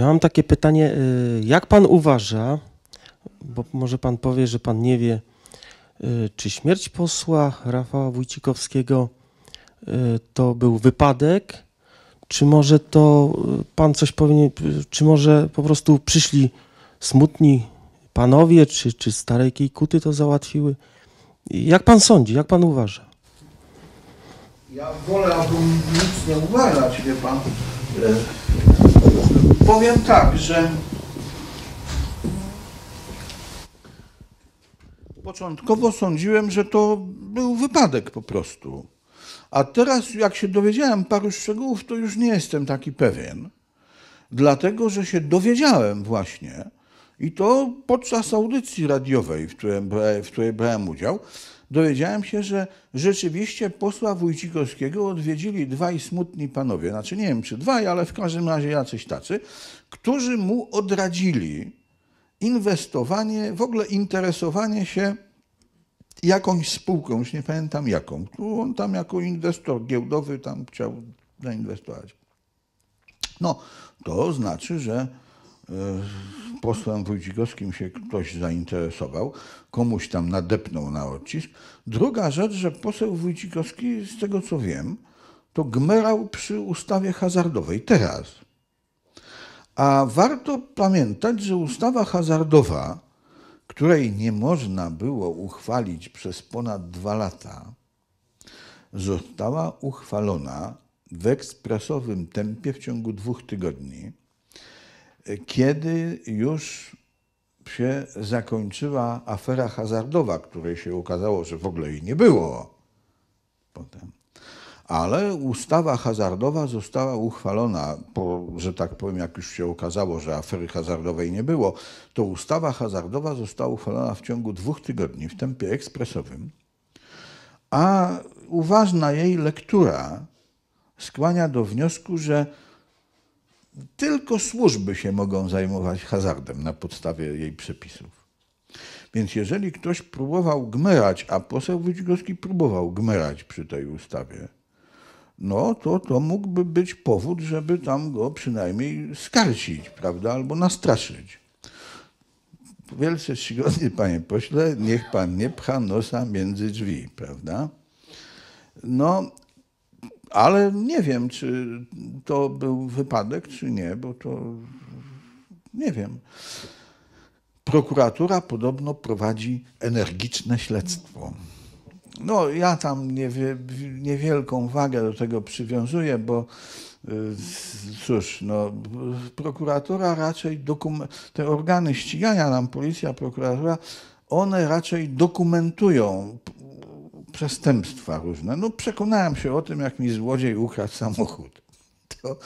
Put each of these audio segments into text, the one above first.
Ja mam takie pytanie, y, jak pan uważa, bo może pan powie, że pan nie wie, y, czy śmierć posła Rafała Wójcikowskiego y, to był wypadek, czy może to pan coś powinien, czy może po prostu przyszli smutni panowie, czy, czy stare kuty to załatwiły? Jak pan sądzi, jak pan uważa? Ja wolę abym nic nie uważać, wie pan. Powiem tak, że początkowo sądziłem, że to był wypadek po prostu. A teraz, jak się dowiedziałem paru szczegółów, to już nie jestem taki pewien. Dlatego, że się dowiedziałem właśnie, i to podczas audycji radiowej, w której, w której brałem udział, dowiedziałem się, że rzeczywiście posła Wójcikowskiego odwiedzili dwaj smutni panowie, znaczy nie wiem czy dwaj, ale w każdym razie jacyś tacy, którzy mu odradzili inwestowanie, w ogóle interesowanie się jakąś spółką, już nie pamiętam jaką. on tam jako inwestor giełdowy tam chciał zainwestować. No, to znaczy, że E, posłem Wójcikowskim się ktoś zainteresował, komuś tam nadepnął na odcisk. Druga rzecz, że poseł Wójcikowski, z tego co wiem, to gmerał przy ustawie hazardowej teraz. A warto pamiętać, że ustawa hazardowa, której nie można było uchwalić przez ponad dwa lata, została uchwalona w ekspresowym tempie w ciągu dwóch tygodni kiedy już się zakończyła afera hazardowa, której się okazało, że w ogóle jej nie było potem. Ale ustawa hazardowa została uchwalona, po, że tak powiem, jak już się okazało, że afery hazardowej nie było, to ustawa hazardowa została uchwalona w ciągu dwóch tygodni w tempie ekspresowym, a uważna jej lektura skłania do wniosku, że tylko służby się mogą zajmować hazardem na podstawie jej przepisów. Więc jeżeli ktoś próbował gmerać, a poseł Wójcikowski próbował gmerać przy tej ustawie, no to to mógłby być powód, żeby tam go przynajmniej skarcić, prawda, albo nastraszyć. Wielce czcigodny panie pośle, niech pan nie pcha nosa między drzwi, prawda? No, ale nie wiem, czy to był wypadek, czy nie, bo to nie wiem. Prokuratura podobno prowadzi energiczne śledztwo. No, ja tam niewielką wagę do tego przywiązuję, bo y, cóż, no, prokuratura raczej, te organy ścigania, nam policja, prokuratura, one raczej dokumentują przestępstwa różne. No przekonałem się o tym, jak mi złodziej ukradł samochód. To,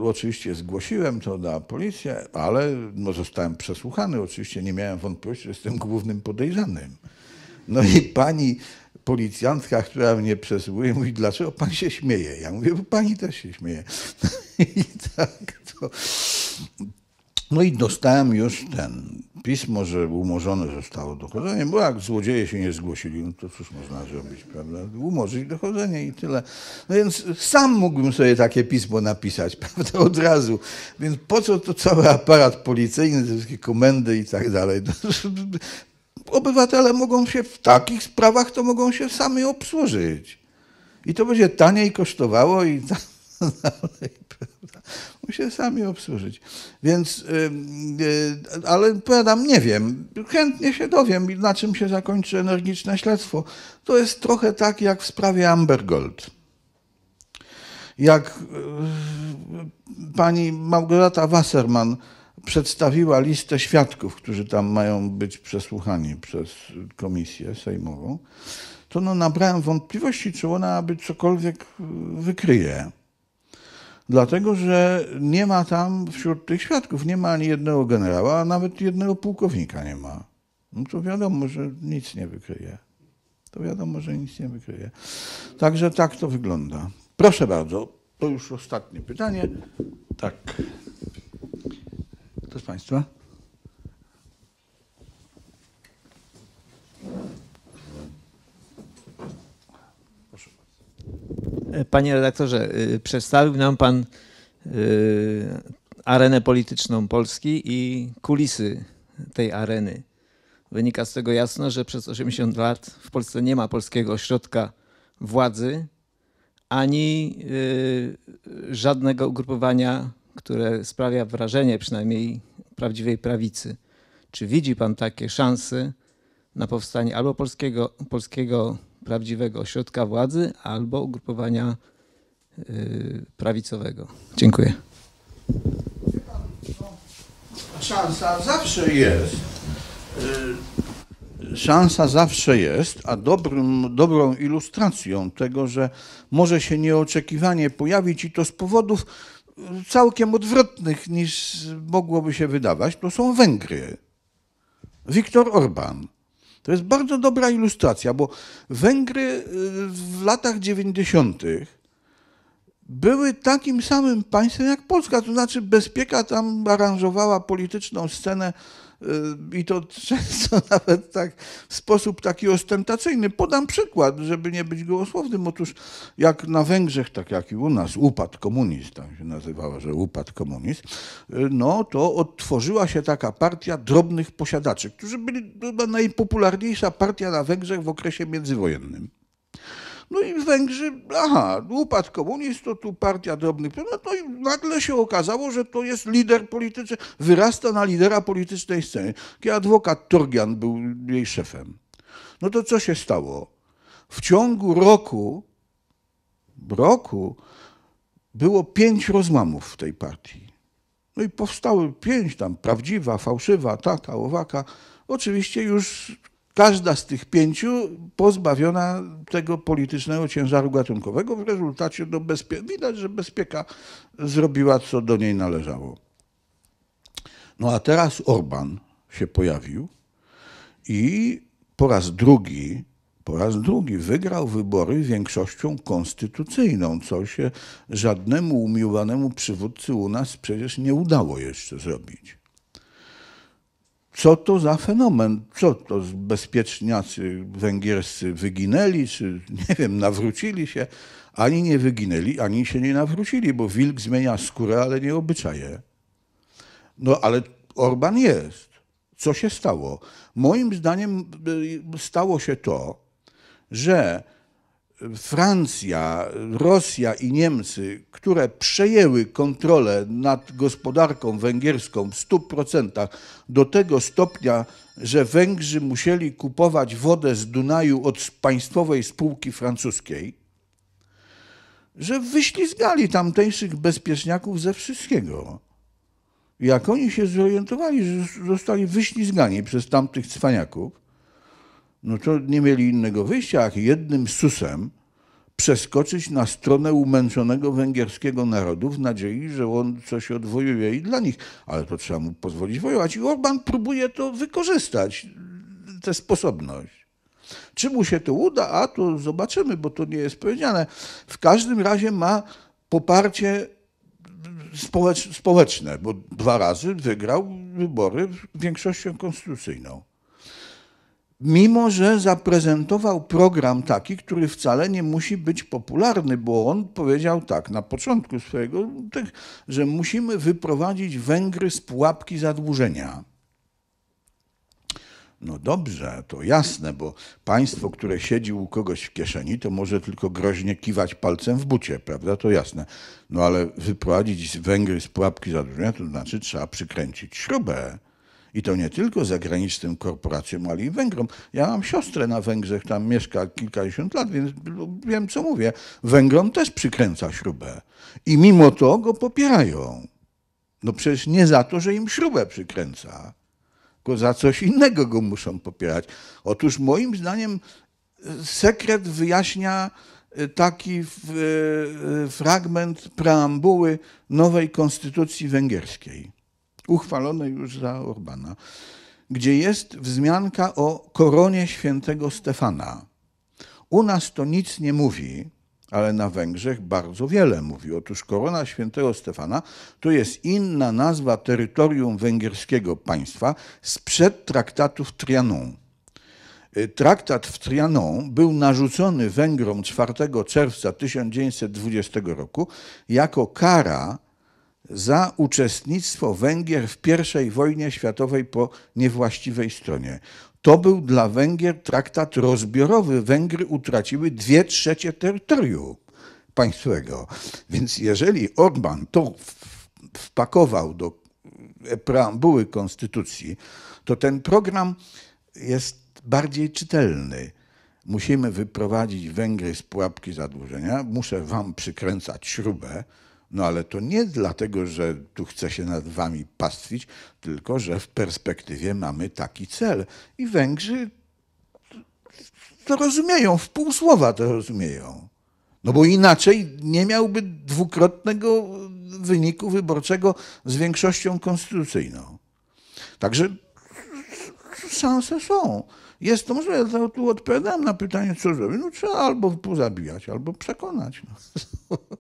y, Oczywiście zgłosiłem to na policję, ale no, zostałem przesłuchany. Oczywiście nie miałem wątpliwości, że jestem głównym podejrzanym. No i pani policjantka, która mnie przesłuchuje, mówi, dlaczego pan się śmieje? Ja mówię, bo pani też się śmieje. I tak to... No i dostałem już ten pismo, że umorzone zostało dochodzenie, bo jak złodzieje się nie zgłosili, no to cóż można zrobić, prawda? Umorzyć dochodzenie i tyle. No więc sam mógłbym sobie takie pismo napisać, prawda, od razu. Więc po co to cały aparat policyjny, te wszystkie komendy i tak dalej? No, obywatele mogą się w takich sprawach to mogą się sami obsłużyć. I to będzie taniej kosztowało i... tak dalej, prawda? sami obsłużyć. Więc, yy, ale powiadam, nie wiem. Chętnie się dowiem, na czym się zakończy energiczne śledztwo. To jest trochę tak, jak w sprawie Ambergold. Jak yy, pani Małgorzata Wasserman przedstawiła listę świadków, którzy tam mają być przesłuchani przez komisję sejmową, to no nabrałem wątpliwości, czy ona aby cokolwiek wykryje. Dlatego, że nie ma tam wśród tych świadków, nie ma ani jednego generała, a nawet jednego pułkownika nie ma. No to wiadomo, że nic nie wykryje. To wiadomo, że nic nie wykryje. Także tak to wygląda. Proszę bardzo, to już ostatnie pytanie. Tak. Kto z Państwa? Panie redaktorze, y, przedstawił nam pan y, arenę polityczną Polski i kulisy tej areny. Wynika z tego jasno, że przez 80 lat w Polsce nie ma polskiego ośrodka władzy ani y, żadnego ugrupowania, które sprawia wrażenie przynajmniej prawdziwej prawicy. Czy widzi pan takie szanse na powstanie albo polskiego, polskiego prawdziwego ośrodka władzy albo ugrupowania y, prawicowego. Dziękuję. Szansa zawsze jest. Y, szansa zawsze jest, a dobrą dobrą ilustracją tego, że może się nieoczekiwanie pojawić i to z powodów y, całkiem odwrotnych niż mogłoby się wydawać, to są Węgry. Viktor Orban. To jest bardzo dobra ilustracja, bo Węgry y, w latach 90. były takim samym państwem jak Polska, to znaczy bezpieka tam aranżowała polityczną scenę Y, i to często nawet tak w sposób taki ostentacyjny. Podam przykład, żeby nie być gołosłownym. Otóż jak na Węgrzech, tak jak i u nas, upadł komunizm, tam się nazywało, że upadł komunizm, y, no to odtworzyła się taka partia drobnych posiadaczy, którzy byli chyba najpopularniejsza partia na Węgrzech w okresie międzywojennym. No i Węgrzy, aha, upadł komunizm, to tu partia drobnych, no to no nagle się okazało, że to jest lider polityczny, wyrasta na lidera politycznej sceny. Kiedy adwokat Turgian był jej szefem, no to co się stało? W ciągu roku, roku było pięć rozmamów w tej partii. No i powstały pięć tam, prawdziwa, fałszywa, taka, owaka. Oczywiście już każda z tych pięciu pozbawiona tego politycznego ciężaru gatunkowego. W rezultacie do no, bezpie... widać, że bezpieka zrobiła, co do niej należało. No a teraz Orban się pojawił i po raz drugi, po raz drugi wygrał wybory większością konstytucyjną, co się żadnemu umiłowanemu przywódcy u nas przecież nie udało jeszcze zrobić co to za fenomen? Co to bezpieczniacy węgierscy wyginęli, czy nie wiem, nawrócili się? Ani nie wyginęli, ani się nie nawrócili, bo wilk zmienia skórę, ale nie obyczaje. No ale Orban jest. Co się stało? Moim zdaniem y, stało się to, że Francja, Rosja i Niemcy, które przejęły kontrolę nad gospodarką węgierską w 100%, do tego stopnia, że Węgrzy musieli kupować wodę z Dunaju od państwowej spółki francuskiej, że wyślizgali tamtejszych bezpieczniaków ze wszystkiego. Jak oni się zorientowali, że zostali wyślizgani przez tamtych cwaniaków, no to nie mieli innego wyjścia, jak jednym susem przeskoczyć na stronę umęczonego węgierskiego narodu w nadziei, że on coś odwojuje i dla nich. Ale to trzeba mu pozwolić wojować. I Orban próbuje to wykorzystać, tę sposobność. Czy mu się to uda, a to zobaczymy, bo to nie jest powiedziane. W każdym razie ma poparcie społecz, społeczne, bo dwa razy wygrał wybory większością konstytucyjną mimo że zaprezentował program taki, który wcale nie musi być popularny, bo on powiedział tak na początku swojego, tak, że musimy wyprowadzić Węgry z pułapki zadłużenia. No dobrze, to jasne, bo państwo, które siedzi u kogoś w kieszeni, to może tylko groźnie kiwać palcem w bucie, prawda? To jasne. No ale wyprowadzić Węgry z pułapki zadłużenia, to znaczy trzeba przykręcić śrubę i to nie tylko zagranicznym korporacjom, ale i Węgrom. Ja mam siostrę na Węgrzech, tam mieszka kilkadziesiąt lat, więc wiem, co mówię. Węgrom też przykręca śrubę. I mimo to go popierają. No przecież nie za to, że im śrubę przykręca, tylko za coś innego go muszą popierać. Otóż moim zdaniem e, sekret wyjaśnia e, taki e, fragment preambuły nowej konstytucji węgierskiej uchwalone już za Orbana, gdzie jest wzmianka o koronie świętego Stefana. U nas to nic nie mówi, ale na Węgrzech bardzo wiele mówi. Otóż korona świętego Stefana to jest inna nazwa terytorium węgierskiego państwa sprzed traktatów Trianon. Y, traktat w Trianon był narzucony Węgrom 4 czerwca 1920 roku jako kara za uczestnictwo Węgier w I wojnie światowej po niewłaściwej stronie. To był dla Węgier traktat rozbiorowy. Węgry utraciły dwie trzecie terytorium państwowego. Więc jeżeli Orban to wpakował do preambuły konstytucji, to ten program jest bardziej czytelny. Musimy wyprowadzić Węgry z pułapki zadłużenia. Muszę wam przykręcać śrubę. No ale to nie dlatego, że tu chce się nad wami pastwić, tylko że w perspektywie mamy taki cel. I Węgrzy to rozumieją, w półsłowa to rozumieją. No bo inaczej nie miałby dwukrotnego wyniku wyborczego z większością konstytucyjną. Także szanse są. Jest to możliwe, ja tu odpowiadam na pytanie, co zrobić. No trzeba albo pozabijać, albo przekonać. No.